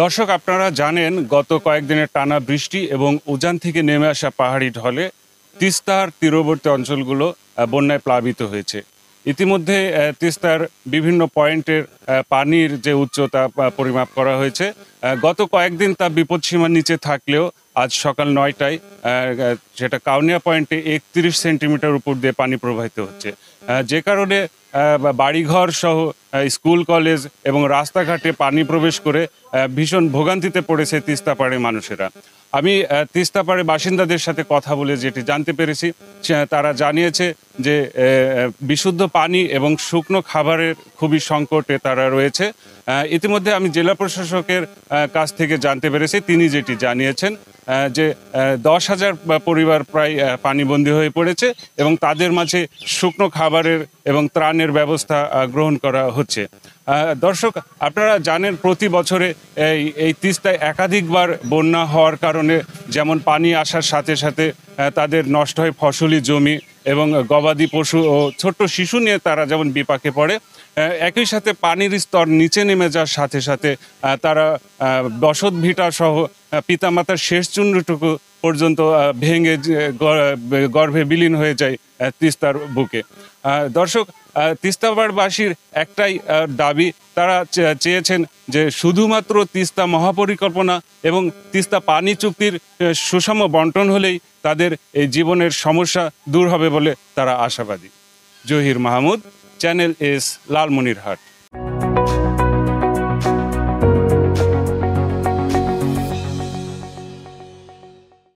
দর্শক আপনারা জানেন গত কয়েকদিনের টানা বৃষ্টি এবং উজান থেকে নেমে আসা পাহাড়ি ঢলে তিস্তার তীরবর্তী অঞ্চলগুলো বন্যায় প্লাবিত হয়েছে ইতিমধ্যে তিস্তার বিভিন্ন পয়েন্টের পানির যে উচ্চতা পরিমাপ করা হয়েছে গত কয়েকদিন তা বিপদসীমার নিচে থাকলেও আজ সকাল নয়টায় সেটা কাউনিয়া পয়েন্টে একত্রিশ সেন্টিমিটার উপর দিয়ে পানি প্রবাহিত হচ্ছে যে কারণে বাড়িঘর সহ স্কুল কলেজ এবং রাস্তাঘাটে পানি প্রবেশ করে ভীষণ ভোগান্তিতে পড়েছে পাড়ে মানুষেরা আমি পাড়ে বাসিন্দাদের সাথে কথা বলে যেটি জানতে পেরেছি তারা জানিয়েছে যে বিশুদ্ধ পানি এবং শুকনো খাবারের খুবই সংকটে তারা রয়েছে ইতিমধ্যে আমি জেলা প্রশাসকের কাছ থেকে জানতে পেরেছি তিনি যেটি জানিয়েছেন যে দশ হাজার পরিবার প্রায় পানিবন্দী হয়ে পড়েছে এবং তাদের মাঝে শুকনো খাবারের এবং ত্রাণের ব্যবস্থা গ্রহণ করা হচ্ছে দর্শক আপনারা জানেন প্রতি বছরে এই এই তিস্তায় একাধিকবার বন্যা হওয়ার কারণে যেমন পানি আসার সাথে সাথে তাদের নষ্ট হয় ফসলি জমি এবং গবাদি পশু ও ছোট্ট শিশু নিয়ে তারা যেমন বিপাকে পড়ে একই সাথে পানির স্তর নিচে নেমে যাওয়ার সাথে সাথে তারা বসত ভিটাসহ পিতা মাতার শেষ চূন্ডটুকু পর্যন্ত ভেঙে গর্ভে বিলীন হয়ে যায় তিস্তার বুকে দর্শক তিস্তাবাড়বাসীর একটাই দাবি তারা চেয়েছেন যে শুধুমাত্র তিস্তা মহাপরিকল্পনা এবং তিস্তা পানি চুক্তির সুষম বন্টন হলেই তাদের এই জীবনের সমস্যা দূর হবে বলে তারা আশাবাদী জহির মাহমুদ চ্যানেল এস লালমনিরহাট